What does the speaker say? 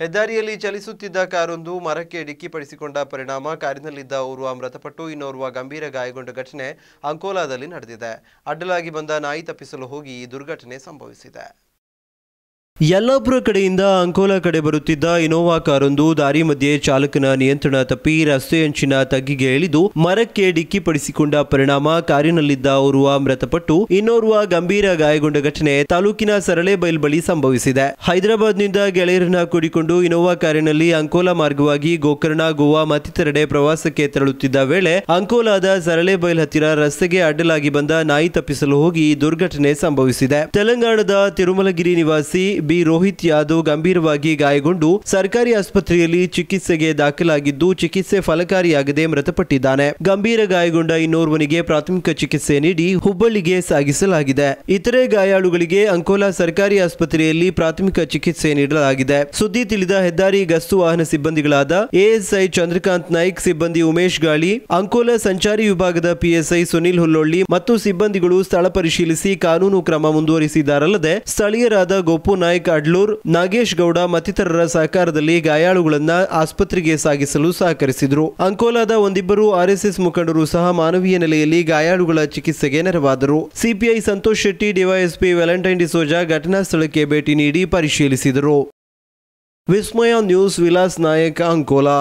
ಹೆದ್ದಾರಿಯಲ್ಲಿ ಚಲಿಸುತ್ತಿದ್ದ ಕಾರೊಂದು ಮರಕ್ಕೆ ಡಿಕ್ಕಿಪಡಿಸಿಕೊಂಡ ಪರಿಣಾಮ ಕಾರಿನಲ್ಲಿದ್ದ ಓರ್ವ ಮೃತಪಟ್ಟು ಇನ್ನೋರ್ವ ಗಂಭೀರ ಗಾಯಗೊಂಡ ಘಟನೆ ಅಂಕೋಲಾದಲ್ಲಿ ನಡೆದಿದೆ ಅಡ್ಡಲಾಗಿ ಬಂದ ನಾಯಿ ತಪ್ಪಿಸಲು ಹೋಗಿ ಈ ದುರ್ಘಟನೆ ಸಂಭವಿಸಿದೆ ಯಲ್ಲಾಪುರ ಕಡೆಯಿಂದ ಅಂಕೋಲಾ ಕಡೆ ಬರುತ್ತಿದ್ದ ಇನೋವಾ ಕಾರೊಂದು ದಾರಿ ಮಧ್ಯೆ ಚಾಲಕನ ನಿಯಂತ್ರಣ ತಪ್ಪಿ ರಸ್ತೆಯಂಚಿನ ತಗ್ಗಿಗೆ ಇಳಿದು ಮರಕ್ಕೆ ಡಿಕ್ಕಿ ಪರಿಣಾಮ ಕಾರಿನಲ್ಲಿದ್ದ ಓರ್ವ ಮೃತಪಟ್ಟು ಇನ್ನೋರ್ವ ಗಂಭೀರ ಗಾಯಗೊಂಡ ಘಟನೆ ತಾಲೂಕಿನ ಬೈಲ್ ಬಳಿ ಸಂಭವಿಸಿದೆ ಹೈದರಾಬಾದ್ನಿಂದ ಗೆಳೆಯರನ್ನ ಕೂಡಿಕೊಂಡು ಇನೋವಾ ಕಾರಿನಲ್ಲಿ ಅಂಕೋಲಾ ಮಾರ್ಗವಾಗಿ ಗೋಕರ್ಣ ಗೋವಾ ಮತ್ತಿತರೆಡೆ ಪ್ರವಾಸಕ್ಕೆ ತೆರಳುತ್ತಿದ್ದ ವೇಳೆ ಅಂಕೋಲಾದ ಸರಳೆಬೈಲ್ ಹತ್ತಿರ ರಸ್ತೆಗೆ ಅಡ್ಡಲಾಗಿ ಬಂದ ನಾಯಿ ತಪ್ಪಿಸಲು ಹೋಗಿ ದುರ್ಘಟನೆ ಸಂಭವಿಸಿದೆ ತೆಲಂಗಾಣದ ತಿರುಮಲಗಿರಿ ನಿವಾಸಿ ಬಿ ರೋಹಿತ್ ಯಾದವ್ ಗಂಭೀರವಾಗಿ ಗಾಯಗೊಂಡು ಸರ್ಕಾರಿ ಆಸ್ಪತ್ರೆಯಲ್ಲಿ ಚಿಕಿತ್ಸೆಗೆ ದಾಖಲಾಗಿದ್ದು ಚಿಕಿತ್ಸೆ ಫಲಕಾರಿಯಾಗದೆ ಮೃತಪಟ್ಟಿದ್ದಾನೆ ಗಂಭೀರ ಗಾಯಗೊಂಡ ಇನ್ನೋರ್ವನಿಗೆ ಪ್ರಾಥಮಿಕ ಚಿಕಿತ್ಸೆ ನೀಡಿ ಹುಬ್ಬಳ್ಳಿಗೆ ಸಾಗಿಸಲಾಗಿದೆ ಇತರೆ ಗಾಯಾಳುಗಳಿಗೆ ಅಂಕೋಲಾ ಸರ್ಕಾರಿ ಆಸ್ಪತ್ರೆಯಲ್ಲಿ ಪ್ರಾಥಮಿಕ ಚಿಕಿತ್ಸೆ ನೀಡಲಾಗಿದೆ ಸುದ್ದಿ ತಿಳಿದ ಹೆದ್ದಾರಿ ಗಸ್ತು ವಾಹನ ಸಿಬ್ಬಂದಿಗಳಾದ ಎಎಸ್ಐ ಚಂದ್ರಕಾಂತ್ ನಾಯ್ಕ್ ಸಿಬ್ಬಂದಿ ಉಮೇಶ್ ಗಾಳಿ ಅಂಕೋಲಾ ಸಂಚಾರಿ ವಿಭಾಗದ ಪಿಎಸ್ಐ ಸುನಿಲ್ ಹುಲ್ಲೊಳ್ಳಿ ಮತ್ತು ಸಿಬ್ಬಂದಿಗಳು ಸ್ಥಳ ಪರಿಶೀಲಿಸಿ ಕಾನೂನು ಕ್ರಮ ಮುಂದುವರಿಸಿದ್ದಾರಲ್ಲದೆ ಸ್ಥಳೀಯರಾದ ಗೋಪು ನಾಯಕ್ ಅಡ್ಲೂರ್ ನಾಗೇಶ್ ಗೌಡ ಮತ್ತಿತರರ ಸಹಕಾರದಲ್ಲಿ ಗಾಯಾಳುಗಳನ್ನ ಆಸ್ಪತ್ರೆಗೆ ಸಾಗಿಸಲು ಸಹಕರಿಸಿದರು ಅಂಕೋಲಾದ ಒಂದಿಬ್ಬರು ಆರ್ಎಸ್ಎಸ್ ಮುಖಂಡರು ಸಹ ಮಾನವೀಯ ನೆಲೆಯಲ್ಲಿ ಗಾಯಾಳುಗಳ ಚಿಕಿತ್ಸೆಗೆ ನೆರವಾದರು CPI Santosh Shetty DYSP Valentine D'Souza ಘಟನಾ ಸ್ಥಳಕ್ಕೆ ಭೇಟಿ ನೀಡಿ ಪರಿಶೀಲಿಸಿದರು ವಿಸ್ಮಯ ನ್ಯೂಸ್ ವಿಲಾಸ್ ನಾಯಕ್ ಅಂಕೋಲಾ